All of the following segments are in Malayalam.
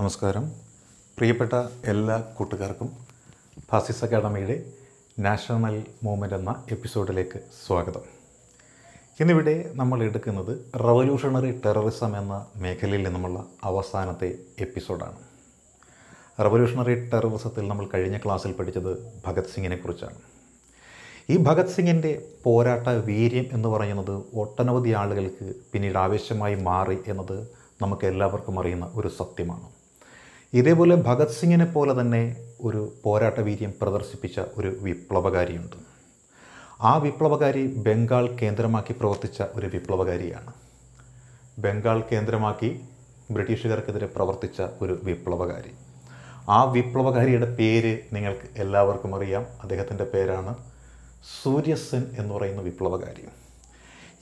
നമസ്കാരം പ്രിയപ്പെട്ട എല്ലാ കൂട്ടുകാർക്കും ഫാസിസ് അക്കാഡമിയുടെ നാഷണൽ മൂവ്മെൻ്റ് എന്ന എപ്പിസോഡിലേക്ക് സ്വാഗതം ഇന്നിവിടെ നമ്മൾ എടുക്കുന്നത് റവല്യൂഷണറി ടെററിസം എന്ന മേഖലയിൽ നിന്നുമുള്ള അവസാനത്തെ എപ്പിസോഡാണ് റവല്യൂഷണറി ടെററിസത്തിൽ നമ്മൾ കഴിഞ്ഞ ക്ലാസ്സിൽ പഠിച്ചത് ഭഗത് സിംഗിനെ കുറിച്ചാണ് ഈ ഭഗത് സിംഗിൻ്റെ പോരാട്ട വീര്യം എന്ന് പറയുന്നത് ഒട്ടനവധി ആളുകൾക്ക് പിന്നീട് ആവേശമായി മാറി എന്നത് നമുക്ക് എല്ലാവർക്കും അറിയുന്ന ഒരു സത്യമാണ് ഇതേപോലെ ഭഗത് സിംഗിനെ പോലെ തന്നെ ഒരു പോരാട്ട വീര്യം പ്രദർശിപ്പിച്ച ഒരു വിപ്ലവകാരിയുണ്ട് ആ വിപ്ലവകാരി ബംഗാൾ കേന്ദ്രമാക്കി പ്രവർത്തിച്ച ഒരു വിപ്ലവകാരിയാണ് ബംഗാൾ കേന്ദ്രമാക്കി ബ്രിട്ടീഷുകാർക്കെതിരെ പ്രവർത്തിച്ച ഒരു വിപ്ലവകാരി ആ വിപ്ലവകാരിയുടെ പേര് നിങ്ങൾക്ക് എല്ലാവർക്കും അറിയാം അദ്ദേഹത്തിൻ്റെ പേരാണ് സൂര്യസെൻ എന്ന് പറയുന്ന വിപ്ലവകാരി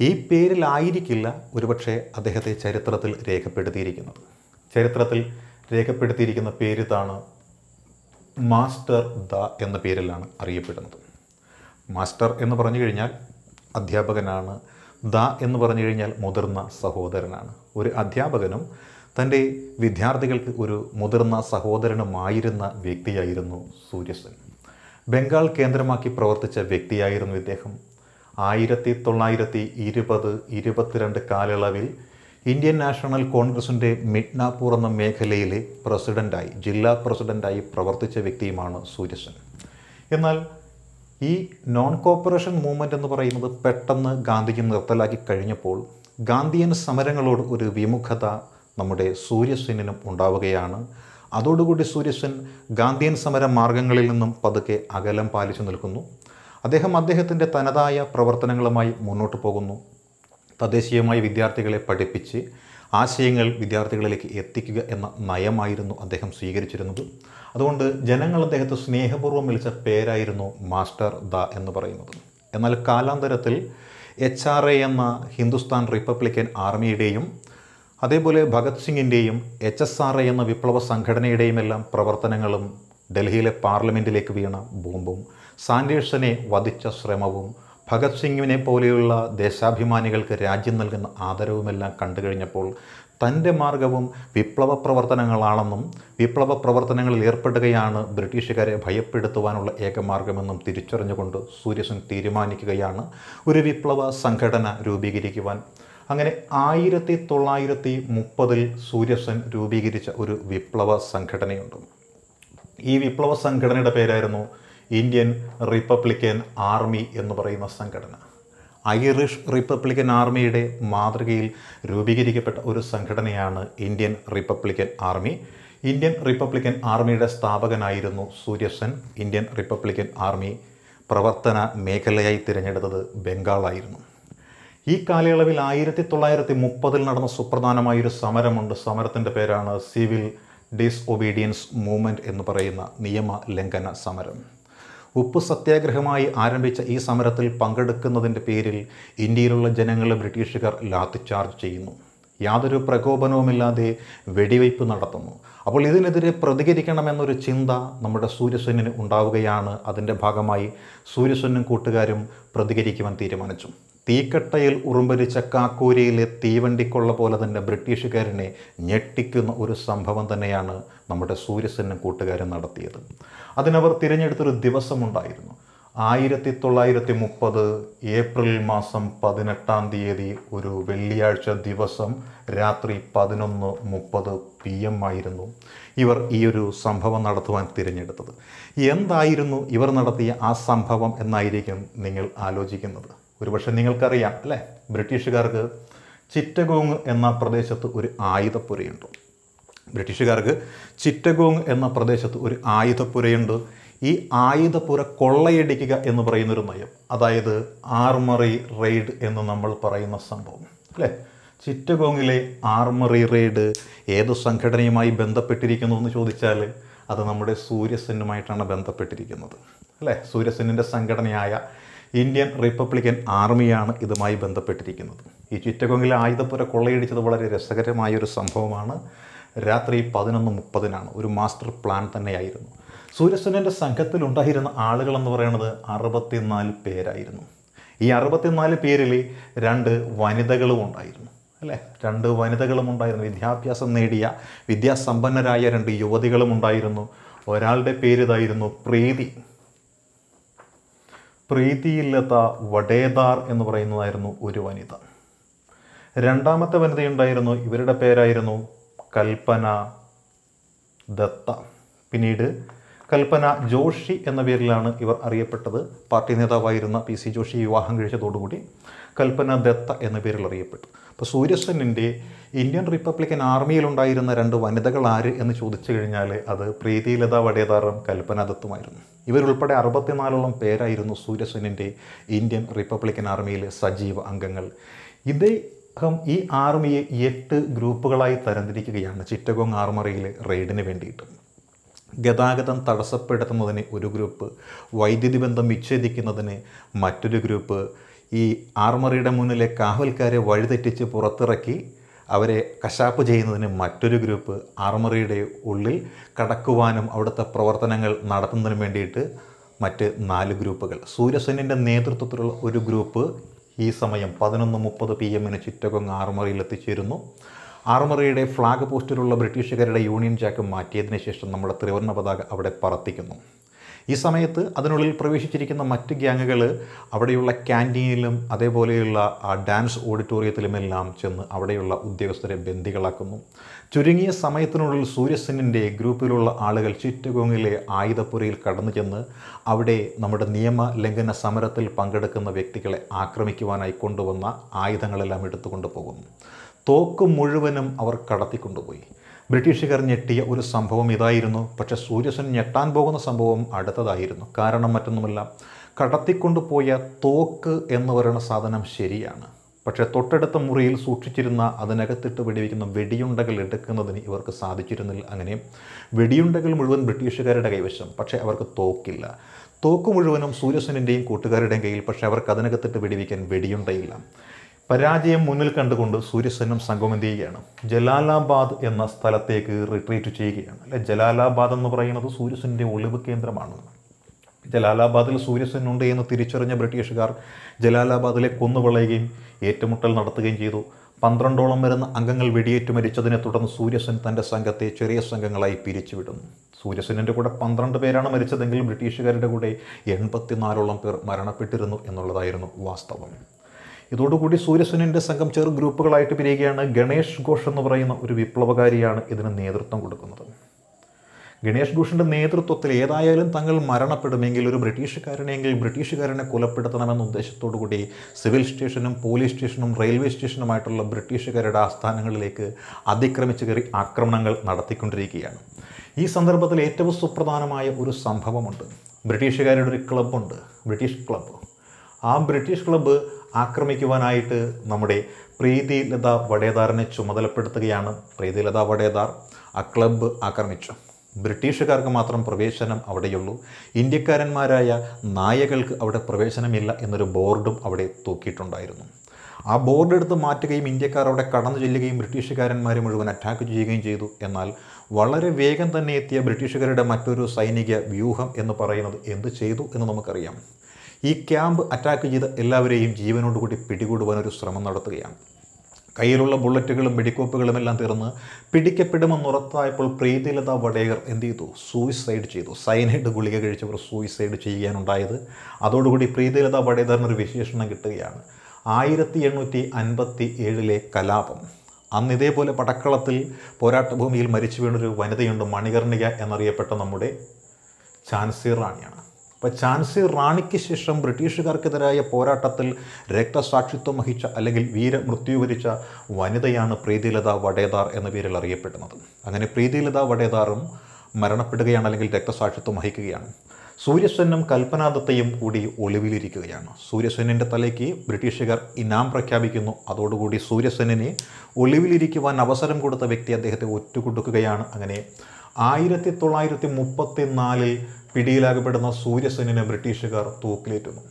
ഈ പേരിലായിരിക്കില്ല ഒരുപക്ഷെ അദ്ദേഹത്തെ ചരിത്രത്തിൽ രേഖപ്പെടുത്തിയിരിക്കുന്നത് ചരിത്രത്തിൽ രേഖപ്പെടുത്തിയിരിക്കുന്ന പേര് ഇതാണ് മാസ്റ്റർ ദ എന്ന പേരിലാണ് അറിയപ്പെടുന്നത് മാസ്റ്റർ എന്ന് പറഞ്ഞു കഴിഞ്ഞാൽ അധ്യാപകനാണ് ദ എന്ന് പറഞ്ഞു കഴിഞ്ഞാൽ മുതിർന്ന സഹോദരനാണ് ഒരു അധ്യാപകനും തൻ്റെ വിദ്യാർത്ഥികൾക്ക് ഒരു മുതിർന്ന സഹോദരനുമായിരുന്ന വ്യക്തിയായിരുന്നു സൂര്യസൻ ബംഗാൾ കേന്ദ്രമാക്കി പ്രവർത്തിച്ച വ്യക്തിയായിരുന്നു ഇദ്ദേഹം ആയിരത്തി തൊള്ളായിരത്തി ഇരുപത് ഇരുപത്തിരണ്ട് കാലയളവിൽ ഇന്ത്യൻ നാഷണൽ കോൺഗ്രസിൻ്റെ മിഡ്നാപൂർ എന്ന മേഖലയിലെ പ്രസിഡൻ്റായി ജില്ലാ പ്രസിഡൻ്റായി പ്രവർത്തിച്ച വ്യക്തിയുമാണ് സൂര്യസൻ എന്നാൽ ഈ നോൺ കോപ്പറേഷൻ മൂവ്മെൻ്റ് എന്ന് പറയുന്നത് പെട്ടെന്ന് ഗാന്ധിജി നിർത്തലാക്കി കഴിഞ്ഞപ്പോൾ ഗാന്ധിയൻ സമരങ്ങളോട് ഒരു വിമുഖത നമ്മുടെ സൂര്യസെനും ഉണ്ടാവുകയാണ് അതോടുകൂടി സൂര്യസൻ ഗാന്ധിയൻ സമര മാർഗങ്ങളിൽ നിന്നും പതുക്കെ അകലം പാലിച്ചു നിൽക്കുന്നു അദ്ദേഹം അദ്ദേഹത്തിൻ്റെ തനതായ പ്രവർത്തനങ്ങളുമായി മുന്നോട്ട് പോകുന്നു തദ്ദേശീയമായി വിദ്യാർത്ഥികളെ പഠിപ്പിച്ച് ആശയങ്ങൾ വിദ്യാർത്ഥികളിലേക്ക് എത്തിക്കുക എന്ന നയമായിരുന്നു അദ്ദേഹം സ്വീകരിച്ചിരുന്നത് അതുകൊണ്ട് ജനങ്ങൾ അദ്ദേഹത്തെ സ്നേഹപൂർവ്വം വിളിച്ച പേരായിരുന്നു മാസ്റ്റർ ദ എന്ന് പറയുന്നത് എന്നാൽ കാലാന്തരത്തിൽ എച്ച് ആർ എ എന്ന ഹിന്ദുസ്ഥാൻ റിപ്പബ്ലിക്കൻ ആർമിയുടെയും അതേപോലെ ഭഗത് സിംഗിൻ്റെയും എച്ച് എസ് ആർ എ എന്ന വിപ്ലവ സംഘടനയുടെയും എല്ലാം പ്രവർത്തനങ്ങളും ഡൽഹിയിലെ പാർലമെൻറ്റിലേക്ക് വീണ ബോംബും സാൻഡേഴ്സനെ വധിച്ച ശ്രമവും ഭഗത് സിംഗിനെ പോലെയുള്ള ദേശാഭിമാനികൾക്ക് രാജ്യം നൽകുന്ന ആദരവുമെല്ലാം കണ്ടു കഴിഞ്ഞപ്പോൾ തൻ്റെ മാർഗവും വിപ്ലവ പ്രവർത്തനങ്ങളാണെന്നും വിപ്ലവ പ്രവർത്തനങ്ങളിൽ ഏർപ്പെടുകയാണ് ബ്രിട്ടീഷുകാരെ ഭയപ്പെടുത്തുവാനുള്ള ഏക മാർഗമെന്നും തിരിച്ചറിഞ്ഞുകൊണ്ട് സൂര്യസിംഗ് തീരുമാനിക്കുകയാണ് ഒരു വിപ്ലവ സംഘടന രൂപീകരിക്കുവാൻ അങ്ങനെ ആയിരത്തി തൊള്ളായിരത്തി മുപ്പതിൽ സൂര്യസൻ രൂപീകരിച്ച ഒരു വിപ്ലവ സംഘടനയുണ്ട് ഈ വിപ്ലവ സംഘടനയുടെ പേരായിരുന്നു ഇന്ത്യൻ റിപ്പബ്ലിക്കൻ ആർമി എന്ന് പറയുന്ന സംഘടന ഐറിഷ് റിപ്പബ്ലിക്കൻ ആർമിയുടെ മാതൃകയിൽ രൂപീകരിക്കപ്പെട്ട ഒരു സംഘടനയാണ് Indian Republican Army Indian Republican ആർമിയുടെ സ്ഥാപകനായിരുന്നു സൂര്യസൻ ഇന്ത്യൻ റിപ്പബ്ലിക്കൻ ആർമി പ്രവർത്തന മേഖലയായി തിരഞ്ഞെടുത്തത് ബംഗാളായിരുന്നു ഈ കാലയളവിൽ ആയിരത്തി തൊള്ളായിരത്തി മുപ്പതിൽ നടന്ന സുപ്രധാനമായൊരു സമരമുണ്ട് സമരത്തിൻ്റെ പേരാണ് സിവിൽ ഡിസ് ഒബീഡിയൻസ് മൂവ്മെൻറ്റ് എന്ന് പറയുന്ന നിയമ ലംഘന സമരം ഉപ്പ് സത്യാഗ്രഹമായി ആരംഭിച്ച ഈ സമരത്തിൽ പങ്കെടുക്കുന്നതിൻ്റെ പേരിൽ ഇന്ത്യയിലുള്ള ജനങ്ങളെ ബ്രിട്ടീഷുകാർ ചാർജ് ചെയ്യുന്നു യാതൊരു പ്രകോപനവുമില്ലാതെ വെടിവയ്പ് നടത്തുന്നു അപ്പോൾ ഇതിനെതിരെ പ്രതികരിക്കണമെന്നൊരു ചിന്ത നമ്മുടെ സൂര്യസെന്നിന് ഉണ്ടാവുകയാണ് അതിൻ്റെ ഭാഗമായി സൂര്യസെന്നും കൂട്ടുകാരും പ്രതികരിക്കുവാൻ തീരുമാനിച്ചു തീക്കട്ടയിൽ ഉറുമ്പരിച്ച കാക്കൂരിയിലെ തീവണ്ടിക്കൊള്ള പോലെ തന്നെ ബ്രിട്ടീഷുകാരനെ ഞെട്ടിക്കുന്ന ഒരു സംഭവം തന്നെയാണ് നമ്മുടെ സൂര്യസെന്നും കൂട്ടുകാരും നടത്തിയത് അതിനവർ തിരഞ്ഞെടുത്തൊരു ദിവസമുണ്ടായിരുന്നു ആയിരത്തി തൊള്ളായിരത്തി മുപ്പത് ഏപ്രിൽ മാസം പതിനെട്ടാം തീയതി ഒരു വെള്ളിയാഴ്ച ദിവസം രാത്രി പതിനൊന്ന് മുപ്പത് പി എം ആയിരുന്നു ഇവർ ഈ ഒരു സംഭവം നടത്തുവാൻ തിരഞ്ഞെടുത്തത് എന്തായിരുന്നു ഇവർ നടത്തിയ ആ സംഭവം എന്നായിരിക്കും നിങ്ങൾ ആലോചിക്കുന്നത് ഒരുപക്ഷെ നിങ്ങൾക്കറിയാം അല്ലേ ബ്രിട്ടീഷുകാർക്ക് ചിറ്റഗോങ് എന്ന പ്രദേശത്ത് ഒരു ആയുധപ്പുരയുണ്ടോ ബ്രിട്ടീഷുകാർക്ക് ചിറ്റഗോങ് എന്ന പ്രദേശത്ത് ഒരു ആയുധപ്പുരയുണ്ട് ഈ ആയുധപ്പുര കൊള്ളയടിക്കുക എന്ന് പറയുന്നൊരു നയം അതായത് ആർമറി റെയ്ഡ് എന്ന് നമ്മൾ പറയുന്ന സംഭവം അല്ലേ ചിറ്റഗോങ്ങിലെ ആർമറി റെയ്ഡ് ഏത് സംഘടനയുമായി ബന്ധപ്പെട്ടിരിക്കുന്നു എന്ന് ചോദിച്ചാൽ അത് നമ്മുടെ സൂര്യസെന്നുമായിട്ടാണ് ബന്ധപ്പെട്ടിരിക്കുന്നത് അല്ലേ സൂര്യസെന്നിൻ്റെ സംഘടനയായ ഇന്ത്യൻ റിപ്പബ്ലിക്കൻ ആർമിയാണ് ഇതുമായി ബന്ധപ്പെട്ടിരിക്കുന്നത് ഈ ചിറ്റഗോങ്ങിലെ ആയുധപ്പുര കൊള്ളയടിച്ചത് വളരെ രസകരമായൊരു സംഭവമാണ് രാത്രി പതിനൊന്ന് മുപ്പതിനാണ് ഒരു മാസ്റ്റർ പ്ലാൻ തന്നെയായിരുന്നു സംഘത്തിൽ ഉണ്ടായിരുന്ന ആളുകളെന്ന് പറയുന്നത് അറുപത്തിനാല് പേരായിരുന്നു ഈ അറുപത്തിനാല് പേരിൽ രണ്ട് വനിതകളും ഉണ്ടായിരുന്നു അല്ലേ രണ്ട് വനിതകളും ഉണ്ടായിരുന്നു വിദ്യാഭ്യാസം നേടിയ വിദ്യാസമ്പന്നരായ രണ്ട് യുവതികളും ഉണ്ടായിരുന്നു ഒരാളുടെ പേരിതായിരുന്നു പ്രീതി പ്രീതിയില്ലാത്ത വടേദാർ എന്ന് പറയുന്നതായിരുന്നു ഒരു വനിത രണ്ടാമത്തെ വനിതയുണ്ടായിരുന്നു ഇവരുടെ പേരായിരുന്നു കൽപ്പന ദത്ത പിന്നീട് കൽപ്പന ജോഷി എന്ന പേരിലാണ് ഇവർ അറിയപ്പെട്ടത് പാർട്ടി നേതാവായിരുന്ന പി സി ജോഷി വിവാഹം കഴിച്ചതോടുകൂടി കൽപ്പന ദത്ത എന്ന പേരിൽ അറിയപ്പെട്ടു അപ്പോൾ സൂര്യസെന്നിൻ്റെ ഇന്ത്യൻ റിപ്പബ്ലിക്കൻ ആർമിയിലുണ്ടായിരുന്ന രണ്ട് വനിതകൾ ആര് എന്ന് ചോദിച്ചു കഴിഞ്ഞാൽ അത് പ്രീതിലത വടേതാറും കൽപ്പന ദത്തുമായിരുന്നു ഇവരുൾപ്പെടെ അറുപത്തിനാലോളം പേരായിരുന്നു സൂര്യസെന്നിൻ്റെ ഇന്ത്യൻ റിപ്പബ്ലിക്കൻ ആർമിയിലെ സജീവ അംഗങ്ങൾ ഇതേ അപ്പം ഈ ആർമിയെ എട്ട് ഗ്രൂപ്പുകളായി തരംതിരിക്കുകയാണ് ചിറ്റഗോങ് ആർമറിയിൽ റെയ്ഡിന് വേണ്ടിയിട്ട് ഗതാഗതം തടസ്സപ്പെടുത്തുന്നതിന് ഒരു ഗ്രൂപ്പ് വൈദ്യുതി ബന്ധം വിച്ഛേദിക്കുന്നതിന് മറ്റൊരു ഗ്രൂപ്പ് ഈ ആർമറിയുടെ മുന്നിലെ കാവൽക്കാരെ വഴിതെറ്റിച്ച് പുറത്തിറക്കി അവരെ കശാപ്പ് ചെയ്യുന്നതിന് മറ്റൊരു ഗ്രൂപ്പ് ആർമറിയുടെ ഉള്ളിൽ കടക്കുവാനും അവിടുത്തെ പ്രവർത്തനങ്ങൾ നടത്തുന്നതിനും വേണ്ടിയിട്ട് മറ്റ് നാല് ഗ്രൂപ്പുകൾ സൂര്യസേനൻ്റെ നേതൃത്വത്തിലുള്ള ഒരു ഗ്രൂപ്പ് ഈ സമയം പതിനൊന്ന് മുപ്പത് പി എമ്മിന് ചിറ്റഗോങ് ആർമറിയിൽ എത്തിച്ചേരുന്നു ആർമറിയുടെ ഫ്ലാഗ് പോസ്റ്റിലുള്ള ബ്രിട്ടീഷുകാരുടെ യൂണിയൻ ജാക്ക് മാറ്റിയതിനു ശേഷം നമ്മുടെ ത്രിവർണ്ണ പതാക അവിടെ പറത്തിക്കുന്നു ഈ സമയത്ത് അതിനുള്ളിൽ പ്രവേശിച്ചിരിക്കുന്ന മറ്റ് ഗ്യാങ്ങുകൾ അവിടെയുള്ള ക്യാൻറ്റീനിലും അതേപോലെയുള്ള ആ ഡാൻസ് ഓഡിറ്റോറിയത്തിലുമെല്ലാം ചെന്ന് അവിടെയുള്ള ഉദ്യോഗസ്ഥരെ ബന്ദികളാക്കുന്നു ചുരുങ്ങിയ സമയത്തിനുള്ളിൽ സൂര്യസെന്നിൻ്റെ ഗ്രൂപ്പിലുള്ള ആളുകൾ ചിറ്റഗോങ്ങിലെ ആയുധപ്പുരയിൽ കടന്നു ചെന്ന് അവിടെ നമ്മുടെ നിയമ ലംഘന സമരത്തിൽ പങ്കെടുക്കുന്ന വ്യക്തികളെ ആക്രമിക്കുവാനായി കൊണ്ടുവന്ന ആയുധങ്ങളെല്ലാം എടുത്തുകൊണ്ട് പോകുന്നു തോക്ക് മുഴുവനും അവർ കടത്തിക്കൊണ്ടുപോയി ബ്രിട്ടീഷുകാർ ഞെട്ടിയ ഒരു സംഭവം ഇതായിരുന്നു പക്ഷേ സൂര്യസൻ ഞെട്ടാൻ പോകുന്ന സംഭവം അടുത്തതായിരുന്നു കാരണം മറ്റൊന്നുമല്ല കടത്തിക്കൊണ്ടുപോയ തോക്ക് എന്ന് പറയുന്ന സാധനം ശരിയാണ് പക്ഷേ തൊട്ടടുത്ത മുറിയിൽ സൂക്ഷിച്ചിരുന്ന അതിനകത്തിട്ട് വെടിവെക്കുന്ന വെടിയുണ്ടകൾ എടുക്കുന്നതിന് ഇവർക്ക് സാധിച്ചിരുന്നില്ല അങ്ങനെ വെടിയുണ്ടകൾ മുഴുവൻ ബ്രിട്ടീഷുകാരുടെ കൈവശം പക്ഷേ അവർക്ക് തോക്കില്ല തോക്ക് മുഴുവനും സൂര്യസനിൻ്റെയും കൂട്ടുകാരുടെയും കയ്യിൽ പക്ഷേ അവർക്ക് അതിനകത്തിട്ട് വെടിവെക്കാൻ വെടിയുണ്ടയില്ല പരാജയം മുന്നിൽ കണ്ടുകൊണ്ട് സൂര്യസേനം സംഘം എന്ത് ചെയ്യുകയാണ് ജലാലാബാദ് എന്ന സ്ഥലത്തേക്ക് റിട്രീറ്റ് ചെയ്യുകയാണ് അല്ലെ ജലാലാബാദ് എന്ന് പറയുന്നത് സൂര്യസെൻ്റെ ഒളിവ് കേന്ദ്രമാണ് ജലാലാബാദിൽ സൂര്യസെന്നുണ്ട് എന്ന് തിരിച്ചറിഞ്ഞ ബ്രിട്ടീഷുകാർ ജലാലാബാദിലെ കൊന്നുകളയുകയും ഏറ്റുമുട്ടൽ നടത്തുകയും ചെയ്തു പന്ത്രണ്ടോളം വരുന്ന അംഗങ്ങൾ വെടിയേറ്റ് മരിച്ചതിനെ തുടർന്ന് സൂര്യസെൻ തൻ്റെ സംഘത്തെ ചെറിയ സംഘങ്ങളായി പിരിച്ചുവിടുന്നു സൂര്യസെന്നിൻ്റെ കൂടെ പന്ത്രണ്ട് പേരാണ് മരിച്ചതെങ്കിൽ ബ്രിട്ടീഷുകാരുടെ കൂടെ എൺപത്തിനാലോളം പേർ മരണപ്പെട്ടിരുന്നു എന്നുള്ളതായിരുന്നു വാസ്തവം ഇതോടുകൂടി സൂര്യസുനിൻ്റെ സംഘം ചെറു ഗ്രൂപ്പുകളായിട്ട് പിരിയുകയാണ് ഗണേഷ് ഘോഷ് എന്ന് പറയുന്ന ഒരു വിപ്ലവകാരിയാണ് ഇതിന് നേതൃത്വം കൊടുക്കുന്നത് ഗണേഷ് ഘോഷിൻ്റെ നേതൃത്വത്തിൽ ഏതായാലും തങ്ങൾ മരണപ്പെടുമെങ്കിൽ ഒരു ബ്രിട്ടീഷുകാരനെങ്കിൽ ബ്രിട്ടീഷുകാരനെ കൊലപ്പെടുത്തണമെന്ന ഉദ്ദേശത്തോടു കൂടി സിവിൽ സ്റ്റേഷനും പോലീസ് സ്റ്റേഷനും റെയിൽവേ സ്റ്റേഷനുമായിട്ടുള്ള ബ്രിട്ടീഷുകാരുടെ ആസ്ഥാനങ്ങളിലേക്ക് അതിക്രമിച്ചു കയറി ആക്രമണങ്ങൾ നടത്തിക്കൊണ്ടിരിക്കുകയാണ് ഈ സന്ദർഭത്തിൽ ഏറ്റവും സുപ്രധാനമായ ഒരു സംഭവമുണ്ട് ബ്രിട്ടീഷുകാരുടെ ഒരു ക്ലബ്ബുണ്ട് ബ്രിട്ടീഷ് ക്ലബ്ബ് ആ ബ്രിട്ടീഷ് ക്ലബ്ബ് ആക്രമിക്കുവാനായിട്ട് നമ്മുടെ പ്രീതി പ്രീതിലത വടേദാറിനെ ചുമതലപ്പെടുത്തുകയാണ് പ്രീതിലത വടേദാർ ആ ക്ലബ്ബ് ആക്രമിച്ചു ബ്രിട്ടീഷുകാർക്ക് മാത്രം പ്രവേശനം അവിടെയുള്ളൂ ഇന്ത്യക്കാരന്മാരായ നായകൾക്ക് അവിടെ പ്രവേശനമില്ല എന്നൊരു ബോർഡും അവിടെ തൂക്കിയിട്ടുണ്ടായിരുന്നു ആ ബോർഡ് എടുത്ത് മാറ്റുകയും ഇന്ത്യക്കാർ അവിടെ കടന്നു ചെല്ലുകയും ബ്രിട്ടീഷുകാരന്മാരെ മുഴുവൻ അറ്റാക്ക് ചെയ്യുകയും ചെയ്തു എന്നാൽ വളരെ വേഗം തന്നെ എത്തിയ ബ്രിട്ടീഷുകാരുടെ മറ്റൊരു സൈനിക വ്യൂഹം എന്ന് പറയുന്നത് എന്ത് ചെയ്തു എന്ന് നമുക്കറിയാം ഈ ക്യാമ്പ് അറ്റാക്ക് ചെയ്ത എല്ലാവരെയും ജീവനോട് കൂടി പിടികൂടുവാൻ ഒരു ശ്രമം നടത്തുകയാണ് കയ്യിലുള്ള ബുള്ളറ്റുകളും വെടിക്കോപ്പുകളും എല്ലാം തീർന്ന് ഉറപ്പായപ്പോൾ പ്രീതിലത വടേകർ എന്ത് ചെയ്തു സൂയിസൈഡ് ചെയ്തു സൈനൈഡ് ഗുളിക കഴിച്ചവർ സൂയിസൈഡ് ചെയ്യാനുണ്ടായത് അതോടുകൂടി പ്രീതിലത വടേകറിനൊരു വിശേഷണം കിട്ടുകയാണ് ആയിരത്തി എണ്ണൂറ്റി അൻപത്തി ഏഴിലെ കലാപം അന്ന് ഇതേപോലെ പടക്കളത്തിൽ പോരാട്ടഭൂമിയിൽ മരിച്ചു വീണൊരു വനിതയുണ്ട് മണികർണിക എന്നറിയപ്പെട്ട നമ്മുടെ ഝാൻസി റാണിയാണ് അപ്പോൾ ഝാൻസി റാണിക്ക് ശേഷം ബ്രിട്ടീഷുകാർക്കെതിരായ പോരാട്ടത്തിൽ രക്തസാക്ഷിത്വം വഹിച്ച അല്ലെങ്കിൽ വീരമൃത്യു വരിച്ച വനിതയാണ് പ്രീതിലത വടേദാർ എന്ന പേരിൽ അറിയപ്പെടുന്നത് അങ്ങനെ പ്രീതിലത വടേദാറും മരണപ്പെടുകയാണ് അല്ലെങ്കിൽ രക്തസാക്ഷിത്വം വഹിക്കുകയാണ് സൂര്യസെന്നും കൽപ്പനാദത്തെയും കൂടി ഒളിവിലിരിക്കുകയാണ് സൂര്യസെന്നിൻ്റെ തലയ്ക്ക് ബ്രിട്ടീഷുകാർ ഇനാം പ്രഖ്യാപിക്കുന്നു അതോടുകൂടി സൂര്യസെന്നിനെ ഒളിവിലിരിക്കുവാൻ അവസരം കൊടുത്ത വ്യക്തി അദ്ദേഹത്തെ ഒറ്റുകൊടുക്കുകയാണ് അങ്ങനെ ആയിരത്തി തൊള്ളായിരത്തി മുപ്പത്തി നാലിൽ പിടിയിലാകപ്പെടുന്ന സൂര്യസെനിനെ ബ്രിട്ടീഷുകാർ തൂക്കിലേറ്റുന്നു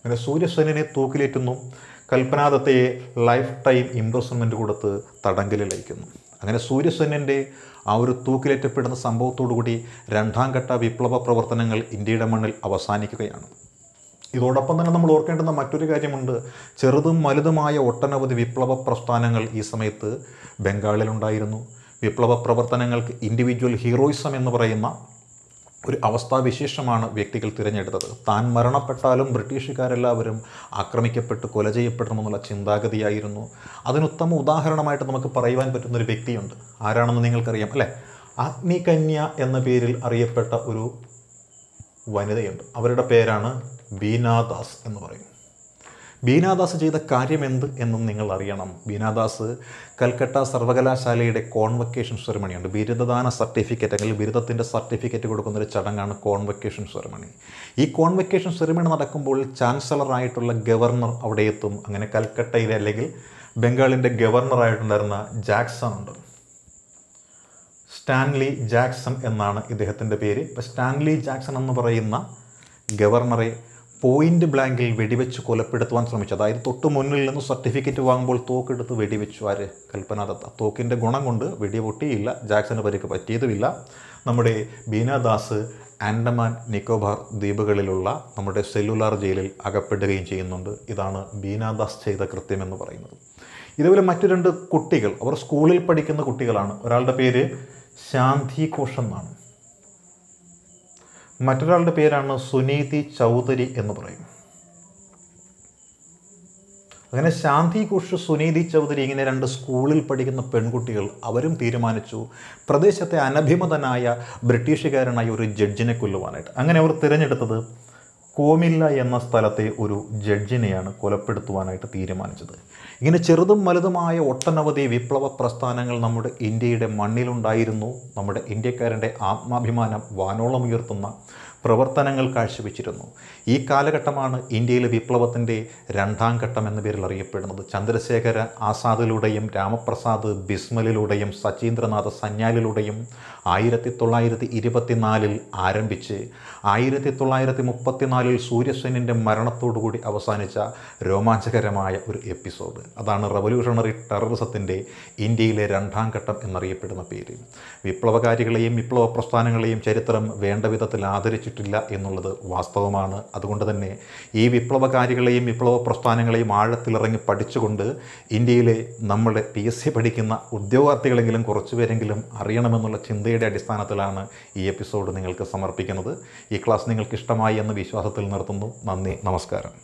അങ്ങനെ സൂര്യസെനിനെ തൂക്കിലേറ്റുന്നു കൽപ്പനാദത്തയെ ലൈഫ് ടൈം ഇംപ്രസ്മെൻ്റ് കൊടുത്ത് തടങ്കലിലയക്കുന്നു അങ്ങനെ സൂര്യസെന്നിൻ്റെ ആ ഒരു തൂക്കിലേറ്റപ്പെടുന്ന സംഭവത്തോടുകൂടി രണ്ടാം ഘട്ട വിപ്ലവ പ്രവർത്തനങ്ങൾ ഇന്ത്യയുടെ മണ്ണിൽ അവസാനിക്കുകയാണ് ഇതോടൊപ്പം തന്നെ നമ്മൾ ഓർക്കേണ്ടുന്ന മറ്റൊരു കാര്യമുണ്ട് ചെറുതും വലുതുമായ ഒട്ടനവധി വിപ്ലവ പ്രസ്ഥാനങ്ങൾ ഈ സമയത്ത് ബംഗാളിലുണ്ടായിരുന്നു വിപ്ലവ പ്രവർത്തനങ്ങൾക്ക് ഇൻഡിവിജ്വൽ ഹീറോയിസം എന്ന് പറയുന്ന ഒരു അവസ്ഥാവിശേഷമാണ് വ്യക്തികൾ തിരഞ്ഞെടുത്തത് താൻ മരണപ്പെട്ടാലും ബ്രിട്ടീഷുകാരെല്ലാവരും ആക്രമിക്കപ്പെട്ട് കൊല ചെയ്യപ്പെടണമെന്നുള്ള ചിന്താഗതിയായിരുന്നു അതിനുത്തമ ഉദാഹരണമായിട്ട് നമുക്ക് പറയുവാൻ പറ്റുന്ന ഒരു വ്യക്തിയുണ്ട് ആരാണെന്ന് നിങ്ങൾക്കറിയാം അല്ലേ അഗ്നികന്യ എന്ന പേരിൽ അറിയപ്പെട്ട ഒരു വനിതയുണ്ട് അവരുടെ പേരാണ് ബീനാദാസ് എന്ന് പറയും ബീനാദാസ് ചെയ്ത കാര്യമെന്ത് എന്നും നിങ്ങൾ അറിയണം ബീനാദാസ് കൽക്കട്ട സർവകലാശാലയുടെ കോൺവക്കേഷൻ സെറിമണിയുണ്ട് ബിരുദദാന സർട്ടിഫിക്കറ്റ് അല്ലെങ്കിൽ ബിരുദത്തിൻ്റെ സർട്ടിഫിക്കറ്റ് കൊടുക്കുന്ന ഒരു ചടങ്ങാണ് കോൺവക്കേഷൻ സെറിമണി ഈ കോൺവക്കേഷൻ സെറിമണി നടക്കുമ്പോൾ ചാൻസലറായിട്ടുള്ള ഗവർണർ അവിടെ എത്തും അങ്ങനെ കൽക്കട്ടയിലെ അല്ലെങ്കിൽ ബംഗാളിൻ്റെ ഗവർണറായിട്ടുണ്ടായിരുന്ന ജാക്സൺ ഉണ്ട് സ്റ്റാൻലി ജാക്സൺ എന്നാണ് ഇദ്ദേഹത്തിൻ്റെ പേര് ഇപ്പം സ്റ്റാൻലി ജാക്സൺ എന്ന് പറയുന്ന ഗവർണറെ പോയിന്റ് ബ്ലാങ്കിൽ വെടിവെച്ച് കൊലപ്പെടുത്തുവാൻ ശ്രമിച്ചു അതായത് തൊട്ട് മുന്നിൽ നിന്ന് സർട്ടിഫിക്കറ്റ് വാങ്ങുമ്പോൾ തോക്കെടുത്ത് വെടിവെച്ചു ആര് കൽപ്പന ദത്ത തോക്കിൻ്റെ ഗുണം കൊണ്ട് വെടി പൊട്ടിയില്ല ജാക്സന് പരിക്ക് പറ്റിയതുമില്ല നമ്മുടെ ബീനാദാസ് ആൻഡമാൻ നിക്കോബാർ ദ്വീപുകളിലുള്ള നമ്മുടെ സെല്ലുലാർ ജയിലിൽ അകപ്പെടുകയും ചെയ്യുന്നുണ്ട് ഇതാണ് ബീനാദാസ് ചെയ്ത കൃത്യമെന്ന് പറയുന്നത് ഇതുപോലെ മറ്റു രണ്ട് കുട്ടികൾ അവർ സ്കൂളിൽ പഠിക്കുന്ന കുട്ടികളാണ് ഒരാളുടെ പേര് ശാന്തി ഘോഷ് എന്നാണ് മറ്റൊരാളുടെ പേരാണ് സുനീതി ചൗധരി എന്ന് പറയും അങ്ങനെ ശാന്തി ഘോഷ് സുനീതി ചൗധരി ഇങ്ങനെ രണ്ട് സ്കൂളിൽ പഠിക്കുന്ന പെൺകുട്ടികൾ അവരും തീരുമാനിച്ചു പ്രദേശത്തെ അനഭിമതനായ ബ്രിട്ടീഷുകാരനായ ഒരു ജഡ്ജിനെ കൊല്ലുവാനായിട്ട് അങ്ങനെ അവർ തിരഞ്ഞെടുത്തത് കോമില്ല എന്ന സ്ഥലത്തെ ഒരു ജഡ്ജിനെയാണ് കൊലപ്പെടുത്തുവാനായിട്ട് തീരുമാനിച്ചത് ഇങ്ങനെ ചെറുതും വലുതുമായ ഒട്ടനവധി വിപ്ലവ പ്രസ്ഥാനങ്ങൾ നമ്മുടെ ഇന്ത്യയുടെ മണ്ണിലുണ്ടായിരുന്നു നമ്മുടെ ഇന്ത്യക്കാരൻ്റെ ആത്മാഭിമാനം വാനോളം ഉയർത്തുന്ന പ്രവർത്തനങ്ങൾ കാഴ്ചവെച്ചിരുന്നു ഈ കാലഘട്ടമാണ് ഇന്ത്യയിലെ വിപ്ലവത്തിൻ്റെ രണ്ടാം ഘട്ടം എന്ന പേരിൽ അറിയപ്പെടുന്നത് ചന്ദ്രശേഖര ആസാദിലൂടെയും രാമപ്രസാദ് ബിസ്മലിലൂടെയും സച്ചീന്ദ്രനാഥ് സന്യാലിലൂടെയും ആയിരത്തി തൊള്ളായിരത്തി ഇരുപത്തിനാലിൽ ആരംഭിച്ച് ആയിരത്തി തൊള്ളായിരത്തി മുപ്പത്തിനാലിൽ സൂര്യസേനിൻ്റെ മരണത്തോടുകൂടി അവസാനിച്ച രോമാഞ്ചകരമായ ഒരു എപ്പിസോഡ് അതാണ് റവല്യൂഷണറി ടെററിസത്തിൻ്റെ ഇന്ത്യയിലെ രണ്ടാം ഘട്ടം എന്നറിയപ്പെടുന്ന പേര് വിപ്ലവകാരികളെയും വിപ്ലവ പ്രസ്ഥാനങ്ങളെയും ചരിത്രം വേണ്ട വിധത്തിൽ ആദരിച്ചു ഉപേക്ഷിച്ചിട്ടില്ല എന്നുള്ളത് വാസ്തവമാണ് അതുകൊണ്ട് തന്നെ ഈ വിപ്ലവകാരികളെയും വിപ്ലവ പ്രസ്ഥാനങ്ങളെയും ആഴത്തിലിറങ്ങി പഠിച്ചുകൊണ്ട് ഇന്ത്യയിലെ നമ്മുടെ പി എസ് സി പഠിക്കുന്ന ഉദ്യോഗാർത്ഥികളെങ്കിലും കുറച്ചുപേരെങ്കിലും അറിയണമെന്നുള്ള ചിന്തയുടെ അടിസ്ഥാനത്തിലാണ് ഈ എപ്പിസോഡ് നിങ്ങൾക്ക് സമർപ്പിക്കുന്നത് ഈ ക്ലാസ് നിങ്ങൾക്ക് ഇഷ്ടമായി എന്ന വിശ്വാസത്തിൽ നിർത്തുന്നു നന്ദി നമസ്കാരം